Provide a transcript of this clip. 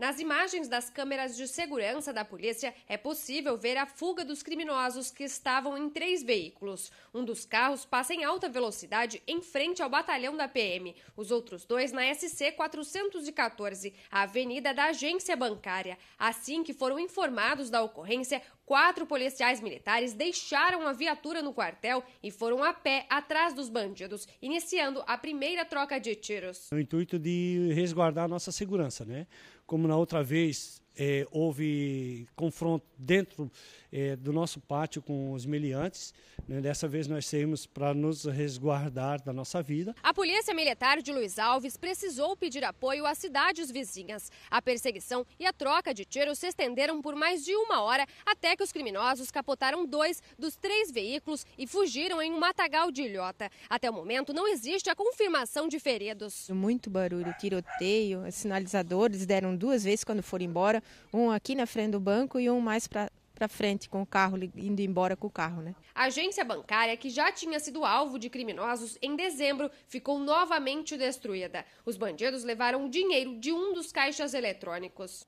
Nas imagens das câmeras de segurança da polícia, é possível ver a fuga dos criminosos que estavam em três veículos. Um dos carros passa em alta velocidade em frente ao batalhão da PM, os outros dois na SC 414, a avenida da agência bancária. Assim que foram informados da ocorrência, quatro policiais militares deixaram a viatura no quartel e foram a pé atrás dos bandidos, iniciando a primeira troca de tiros. No intuito de resguardar a nossa segurança, né? como na outra vez, é, houve confronto dentro é, do nosso pátio com os miliantes. Né? Dessa vez nós saímos para nos resguardar da nossa vida. A Polícia Militar de Luiz Alves precisou pedir apoio às cidades vizinhas. A perseguição e a troca de tiros se estenderam por mais de uma hora até que os criminosos capotaram dois dos três veículos e fugiram em um matagal de ilhota. Até o momento não existe a confirmação de feridos. Muito barulho, tiroteio, sinalizadores deram duas vezes quando foram embora. Um aqui na frente do banco e um mais para para frente com o carro, indo embora com o carro, né? A agência bancária, que já tinha sido alvo de criminosos em dezembro, ficou novamente destruída. Os bandidos levaram o dinheiro de um dos caixas eletrônicos.